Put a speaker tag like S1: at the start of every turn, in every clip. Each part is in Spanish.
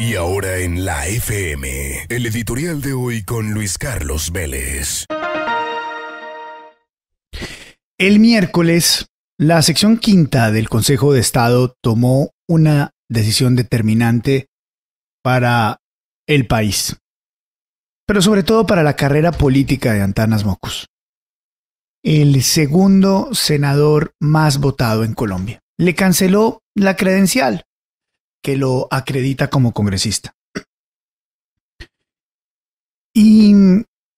S1: Y ahora en la FM, el editorial de hoy con Luis Carlos Vélez. El miércoles, la sección quinta del Consejo de Estado tomó una decisión determinante para el país, pero sobre todo para la carrera política de Antanas Mocus, el segundo senador más votado en Colombia. Le canceló la credencial que lo acredita como congresista. Y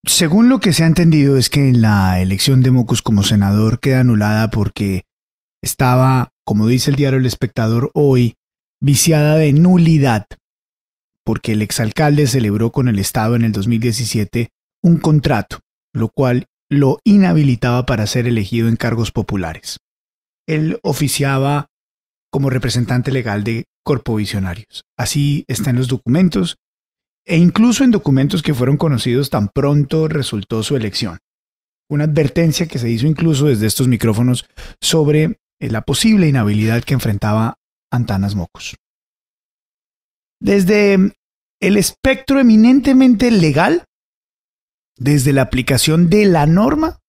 S1: según lo que se ha entendido es que la elección de Mocus como senador queda anulada porque estaba, como dice el diario El Espectador hoy, viciada de nulidad, porque el exalcalde celebró con el Estado en el 2017 un contrato, lo cual lo inhabilitaba para ser elegido en cargos populares. Él oficiaba como representante legal de corpovisionarios. Así está en los documentos e incluso en documentos que fueron conocidos tan pronto resultó su elección. Una advertencia que se hizo incluso desde estos micrófonos sobre eh, la posible inhabilidad que enfrentaba Antanas Mocos. Desde el espectro eminentemente legal, desde la aplicación de la norma,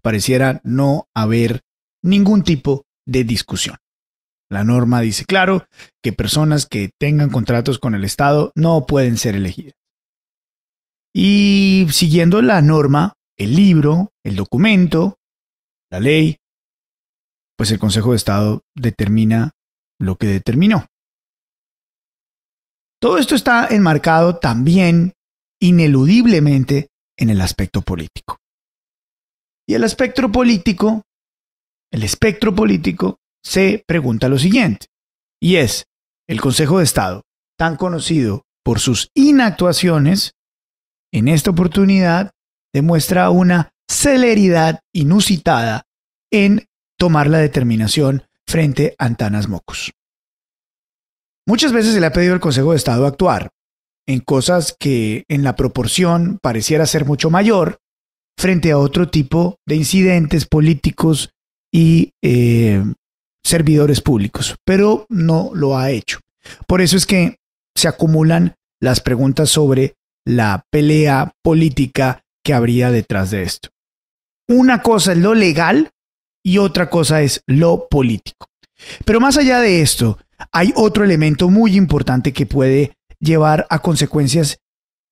S1: pareciera no haber ningún tipo de discusión. La norma dice claro que personas que tengan contratos con el Estado no pueden ser elegidas. Y siguiendo la norma, el libro, el documento, la ley, pues el Consejo de Estado determina lo que determinó. Todo esto está enmarcado también ineludiblemente en el aspecto político. Y el aspecto político, el espectro político se pregunta lo siguiente, y es, el Consejo de Estado, tan conocido por sus inactuaciones, en esta oportunidad demuestra una celeridad inusitada en tomar la determinación frente a Antanas Mocos. Muchas veces se le ha pedido al Consejo de Estado actuar en cosas que en la proporción pareciera ser mucho mayor frente a otro tipo de incidentes políticos y eh, servidores públicos, pero no lo ha hecho. Por eso es que se acumulan las preguntas sobre la pelea política que habría detrás de esto. Una cosa es lo legal y otra cosa es lo político. Pero más allá de esto, hay otro elemento muy importante que puede llevar a consecuencias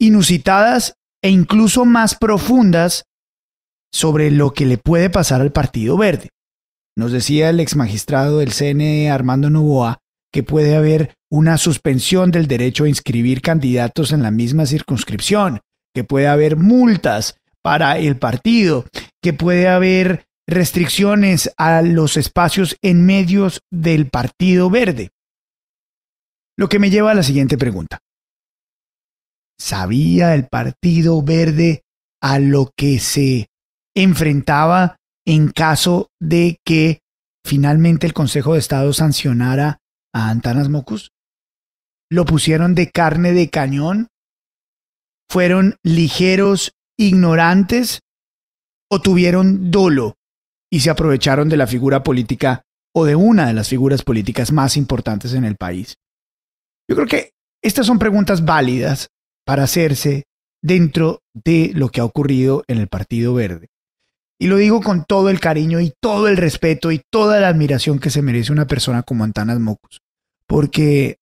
S1: inusitadas e incluso más profundas sobre lo que le puede pasar al Partido Verde. Nos decía el ex magistrado del CNE Armando Nuboa que puede haber una suspensión del derecho a inscribir candidatos en la misma circunscripción, que puede haber multas para el partido, que puede haber restricciones a los espacios en medios del Partido Verde. Lo que me lleva a la siguiente pregunta. ¿Sabía el Partido Verde a lo que se enfrentaba en caso de que finalmente el Consejo de Estado sancionara a Antanas Mocus. Lo pusieron de carne de cañón. Fueron ligeros, ignorantes o tuvieron dolo y se aprovecharon de la figura política o de una de las figuras políticas más importantes en el país. Yo creo que estas son preguntas válidas para hacerse dentro de lo que ha ocurrido en el Partido Verde. Y lo digo con todo el cariño y todo el respeto y toda la admiración que se merece una persona como Antanas Mocus. Porque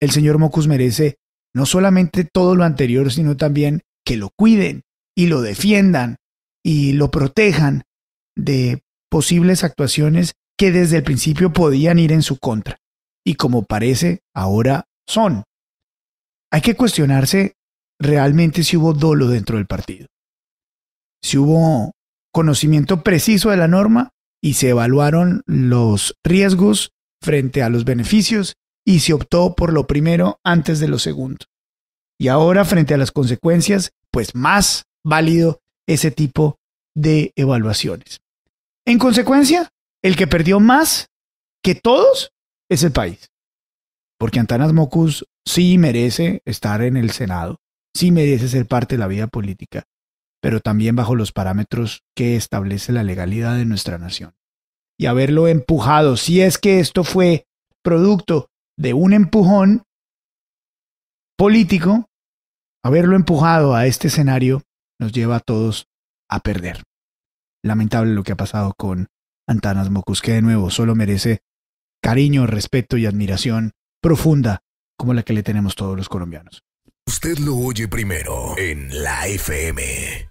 S1: el señor Mocus merece no solamente todo lo anterior, sino también que lo cuiden y lo defiendan y lo protejan de posibles actuaciones que desde el principio podían ir en su contra. Y como parece, ahora son. Hay que cuestionarse realmente si hubo dolo dentro del partido. Si hubo conocimiento preciso de la norma y se evaluaron los riesgos frente a los beneficios y se optó por lo primero antes de lo segundo. Y ahora, frente a las consecuencias, pues más válido ese tipo de evaluaciones. En consecuencia, el que perdió más que todos es el país. Porque Antanas Mocus sí merece estar en el Senado, sí merece ser parte de la vida política, pero también bajo los parámetros que establece la legalidad de nuestra nación. Y haberlo empujado, si es que esto fue producto de un empujón político, haberlo empujado a este escenario nos lleva a todos a perder. Lamentable lo que ha pasado con Antanas Mocus, que de nuevo solo merece cariño, respeto y admiración profunda como la que le tenemos todos los colombianos. Usted lo oye primero en la FM.